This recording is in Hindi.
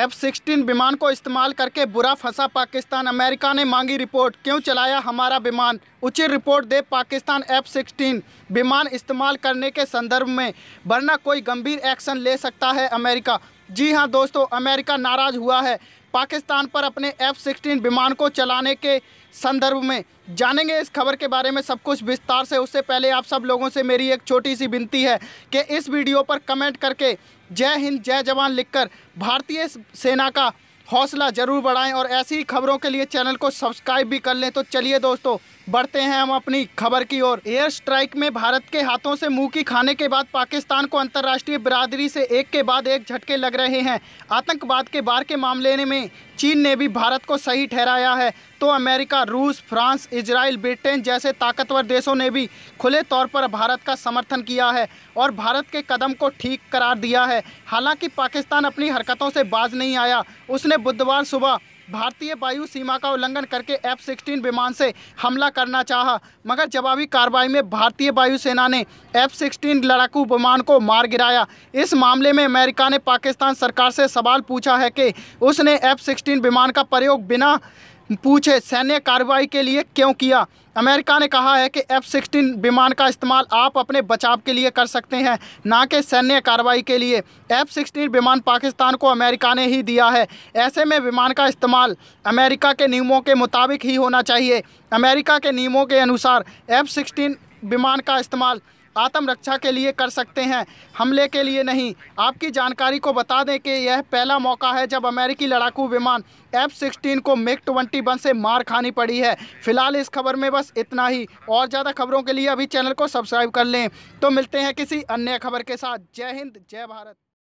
एफ सिक्सटीन विमान को इस्तेमाल करके बुरा फंसा पाकिस्तान अमेरिका ने मांगी रिपोर्ट क्यों चलाया हमारा विमान उचित रिपोर्ट दे पाकिस्तान एफ सिक्सटीन विमान इस्तेमाल करने के संदर्भ में वरना कोई गंभीर एक्शन ले सकता है अमेरिका जी हाँ दोस्तों अमेरिका नाराज़ हुआ है पाकिस्तान पर अपने एफ सिक्सटीन विमान को चलाने के संदर्भ में जानेंगे इस खबर के बारे में सब कुछ विस्तार से उससे पहले आप सब लोगों से मेरी एक छोटी सी विनती है कि इस वीडियो पर कमेंट करके जय हिंद जय जवान लिखकर भारतीय सेना का हौसला ज़रूर बढ़ाएं और ऐसी ही खबरों के लिए चैनल को सब्सक्राइब भी कर लें तो चलिए दोस्तों बढ़ते हैं हम अपनी खबर की ओर एयर स्ट्राइक में भारत के हाथों से मुंह की खाने के बाद पाकिस्तान को अंतर्राष्ट्रीय बिरादरी से एक के बाद एक झटके लग रहे हैं आतंकवाद के बार के मामले में चीन ने भी भारत को सही ठहराया है तो अमेरिका रूस फ्रांस इसराइल ब्रिटेन जैसे ताकतवर देशों ने भी खुले तौर पर भारत का समर्थन किया है और भारत के कदम को ठीक करार दिया है हालांकि पाकिस्तान अपनी हरकतों से बाज नहीं आया उसने बुधवार सुबह भारतीय वायु सीमा का उल्लंघन करके एफ सिक्सटीन विमान से हमला करना चाहा मगर जवाबी कार्रवाई में भारतीय वायुसेना ने एफ सिक्सटीन लड़ाकू विमान को मार गिराया इस मामले में अमेरिका ने पाकिस्तान सरकार से सवाल पूछा है कि उसने एफ सिक्सटीन विमान का प्रयोग बिना पूछे सैन्य कार्रवाई के लिए क्यों किया अमेरिका ने कहा है कि एफ सिक्सटीन विमान का इस्तेमाल आप अपने बचाव के लिए कर सकते हैं ना कि सैन्य कार्रवाई के लिए एफ सिक्सटीन विमान पाकिस्तान को अमेरिका ने ही दिया है ऐसे में विमान का इस्तेमाल अमेरिका के नियमों के मुताबिक ही होना चाहिए अमेरिका के नियमों के अनुसार एफ सिक्सटीन विमान का इस्तेमाल आत्मरक्षा के लिए कर सकते हैं हमले के लिए नहीं आपकी जानकारी को बता दें कि यह पहला मौका है जब अमेरिकी लड़ाकू विमान एफ सिक्सटीन को मेक ट्वेंटी वन से मार खानी पड़ी है फिलहाल इस खबर में बस इतना ही और ज़्यादा खबरों के लिए अभी चैनल को सब्सक्राइब कर लें तो मिलते हैं किसी अन्य खबर के साथ जय हिंद जय भारत